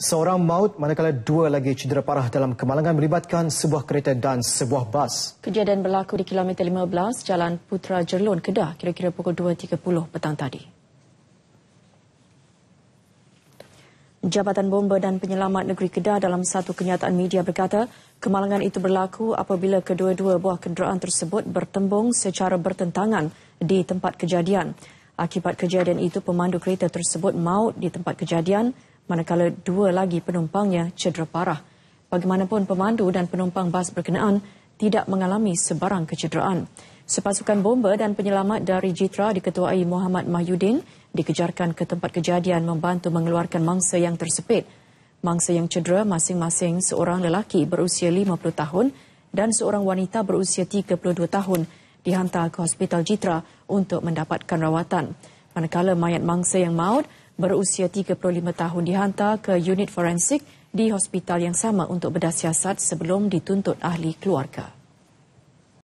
Seorang maut manakala dua lagi cedera parah dalam kemalangan melibatkan sebuah kereta dan sebuah bas. Kejadian berlaku di kilometer 15 Jalan Putra Jerlon, Kedah kira-kira pukul 2.30 petang tadi. Jabatan Bomba dan Penyelamat Negeri Kedah dalam satu kenyataan media berkata kemalangan itu berlaku apabila kedua-dua buah kenderaan tersebut bertembung secara bertentangan di tempat kejadian. Akibat kejadian itu, pemandu kereta tersebut maut di tempat kejadian manakala dua lagi penumpangnya cedera parah. Bagaimanapun pemandu dan penumpang bas berkenaan tidak mengalami sebarang kecederaan. Sepasukan bomba dan penyelamat dari Jitra diketuai Muhammad Mahyudin dikejarkan ke tempat kejadian membantu mengeluarkan mangsa yang tersepit. Mangsa yang cedera masing-masing seorang lelaki berusia 50 tahun dan seorang wanita berusia 32 tahun dihantar ke Hospital Jitra untuk mendapatkan rawatan. Manakala mayat mangsa yang maut berusia 35 tahun dihantar ke unit forensik di hospital yang sama untuk bedah siasat sebelum dituntut ahli keluarga.